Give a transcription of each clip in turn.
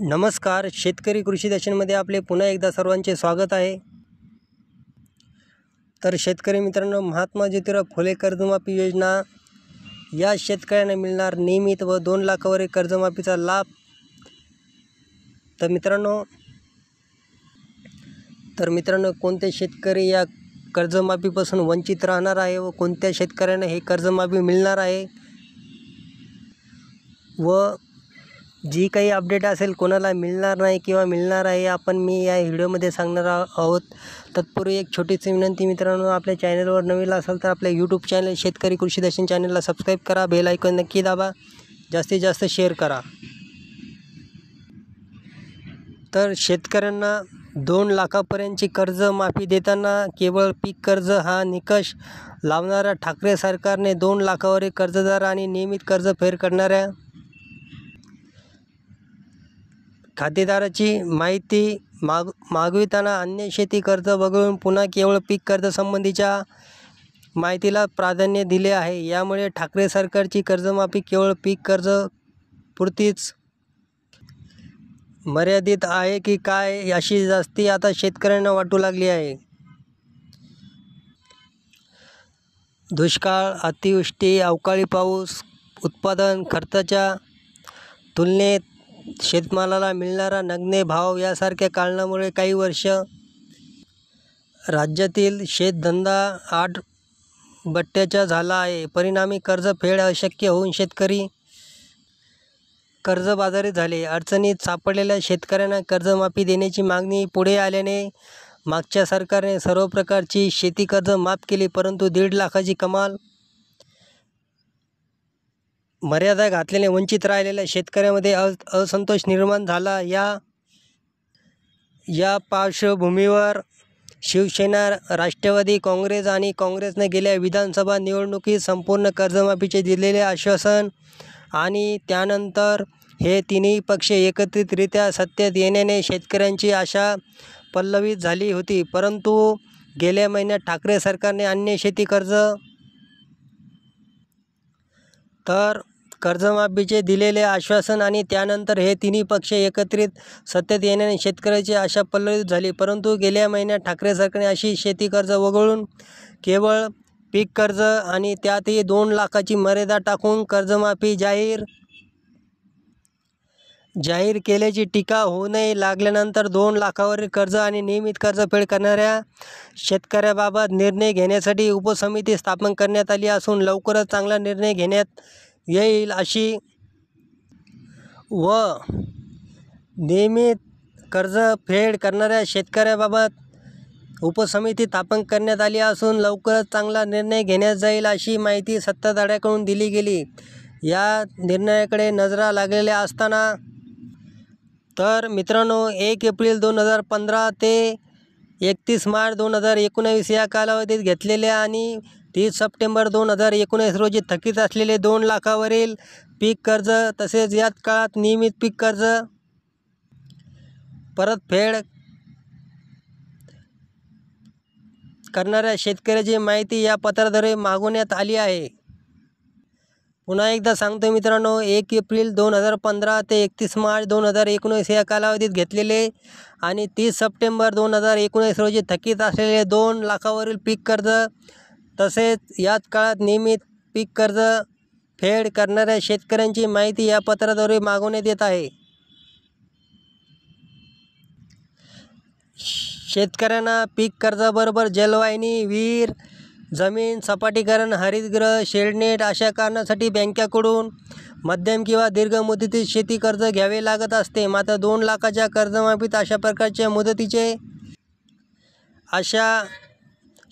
नमस्कार शेतकरी कृषी दर्शनमध्ये आपले पुन्हा एकदा सर्वांचे स्वागत आहे तर शेतकरी मित्रांनो महात्मा ज्योतिराव फुले कर्जमाफी योजना या शेतकऱ्यांना मिळणार नियमित व दोन लाखावरील कर्जमाफीचा लाभ तर मित्रांनो तर मित्रांनो कोणते शेतकरी या कर्जमाफीपासून वंचित राहणार आहे व कोणत्या शेतकऱ्यांना हे कर्जमाफी मिळणार आहे व जी काही अपडेट असेल कोणाला मिळणार नाही किंवा मिळणार आहे आपण मी या व्हिडिओमध्ये सांगणार आहोत तत्पूर्वी एक छोटीशी विनंती मित्रांनो आपल्या चॅनलवर नवीन असाल तर आपल्या यूट्यूब चॅनल शेतकरी कृषी दर्शन चॅनलला सबस्क्राईब करा बेल ऐकून नक्की दाबा जास्तीत जास्त शेअर करा तर शेतकऱ्यांना दोन लाखापर्यंतची कर्जमाफी देताना केवळ पीक कर्ज हा निकष लावणाऱ्या ठाकरे सरकारने दोन लाखावरील कर्जदार आणि नियमित कर्ज फेर करणाऱ्या खातेदाराची माहिती माग मागविताना अन्य शेती कर्ज वगळून पुन्हा केवळ पीक कर्जासंबंधीच्या माहितीला प्राधान्य दिले आहे यामुळे ठाकरे सरकारची कर्जमाफी केवळ पीक कर्ज पुरतीच मर्यादित आहे की काय अशी जास्ती आता शेतकऱ्यांना वाटू लागली आहे दुष्काळ अतिवृष्टी अवकाळी पाऊस उत्पादन खर्चाच्या तुलनेत शेतमालाला मिळणारा नग्ने भाव यासारख्या कारणामुळे काही वर्ष राज्यातील शेतधंदा आठ बट्ट्याचा झाला आहे परिणामी कर्ज फेड अशक्य होऊन शेतकरी कर्जबाजारी झाले अडचणीत सापडलेल्या शेतकऱ्यांना कर्जमाफी देण्याची मागणी पुढे आल्याने मागच्या सरकारने सर्व प्रकारची शेती कर्ज माफ केली परंतु दीड लाखाची कमाल मर्यादा घातल्याने वंचित राहिलेल्या शेतकऱ्यामध्ये असंतोष निर्माण झाला या या पार्श्वभूमीवर शिवसेना राष्ट्रवादी काँग्रेस आणि काँग्रेसने गेल्या विधानसभा निवडणुकीत संपूर्ण कर्जमाफीचे दिलेले आश्वासन आणि त्यानंतर हे तिन्ही पक्ष एकत्रितरित्या सत्तेत येण्याने शेतकऱ्यांची आशा पल्लवित झाली होती परंतु गेल्या महिन्यात ठाकरे सरकारने अन्य शेती कर्ज तर कर्जमाफीचे दिलेले आश्वासन आणि त्यानंतर हे तिन्ही पक्ष एकत्रित सत्तेत येण्याने शेतकऱ्याची आशा पल्लवित झाली परंतु गेल्या महिन्यात ठाकरे सरकारने अशी शेती कर्ज वगळून केवळ पीक कर्ज आणि त्यातही दोन लाखाची मर्यादा टाकून कर्जमाफी जाहीर जाहीर केल्याची टीका होऊ नये लागल्यानंतर दोन लाखावरील कर्ज आणि नियमित कर्जफेड करणाऱ्या शेतकऱ्याबाबत निर्णय घेण्यासाठी उपसमिती स्थापन करण्यात आली असून लवकरच चांगला निर्णय घेण्यात येईल अशी व नियमित कर्ज फेड करणाऱ्या शेतकऱ्याबाबत उपसमिती स्थापन करण्यात आली असून लवकरच चांगला निर्णय घेण्यात जाईल अशी माहिती सत्ताधाऱ्याकडून दिली गेली या निर्णयाकडे नजरा लागलेल्या असताना तर मित्रांनो एक एप्रिल दोन हजार पंधरा ते एकतीस मार्च दोन हजार एकोणावीस या कालावधीत घेतलेल्या आणि तीस सप्टेंबर दोन हजार एकोणीस रोजी थकीत असलेले दोन लाखावरील पीक कर्ज तसेच याच काळात नियमित पीक कर्ज परतफेड करणाऱ्या शेतकऱ्याची माहिती या पत्राद्वारे मागवण्यात आली आहे पुन्हा एकदा सांगतो मित्रांनो एक एप्रिल दोन हजार पंधरा ते एकतीस मार्च दोन हजार एकोणीस या कालावधीत घेतलेले आणि तीस सप्टेंबर दोन हजार एकोणीस रोजी थकीत असलेले दोन लाखावरील पीक कर्ज तसेच याच काळात नियमित पीक कर्ज फेड करणाऱ्या शेतकऱ्यांची माहिती या पत्राद्वारे मागवण्यात येत आहे शेतकऱ्यांना पीक कर्जाबरोबर जलवाहिनी विहीर जमीन सपाटीकरण हरितगृह शेडनेट अशा कारणासाठी बँकेकडून मध्यम किंवा दीर्घ मुदतीत शेती कर्ज घ्यावे लागत असते मात्र दोन लाखाच्या कर्जमाफीत अशा प्रकारच्या मुदतीचे अशा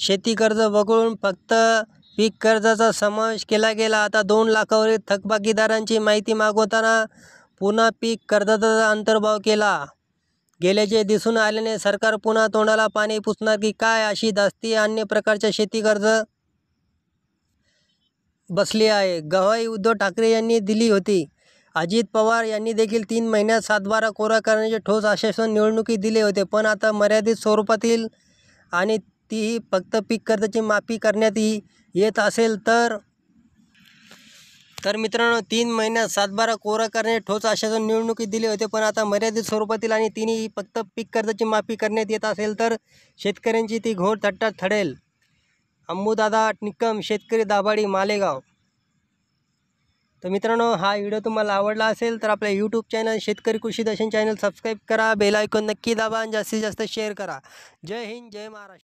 शेती कर्ज वगळून फक्त पीक कर्जाचा समावेश केला गेला आता दोन लाखावरील थकबाकीदारांची माहिती मागवताना पुन्हा पीक कर्जाचा अंतर्भाव केला गेल्याचे दिसून आल्याने सरकार पुन्हा तोंडाला पाणी पुसणार की काय अशी दास्ती अन्य प्रकारच्या शेती कर्ज बसली आहे गव्हाई उद्धव ठाकरे यांनी दिली होती अजित पवार यांनी देखील तीन महिन्यात सातबारा कोरा करण्याचे ठोस आश्वासन निवडणुकीत दिले होते पण आता मर्यादित स्वरूपातील आणि तीही फक्त पीक कर्जाची माफी करण्यात येत असेल तर तर मित्रांनो तीन महिन्यात सातबारा कोरा करणे ठोस आश्वासन निवडणुकीत दिले होते पण आता मर्यादित स्वरूपातील आणि तिन्ही फक्त पीक कर्जाची माफी करण्यात येत असेल तर शेतकऱ्यांची ती घोर थट्टा थडेल अंबूदादा निकम शेतकरी दाभाडी मालेगाव तर मित्रांनो हा व्हिडिओ तुम्हाला आवडला असेल तर आपल्या यूट्यूब चॅनल शेतकरी कृषी दर्शन चॅनल सबस्क्राईब करा बेल आयकॉन नक्की दाबा आणि जास्तीत जास्त शेअर करा जय हिंद जय महाराष्ट्र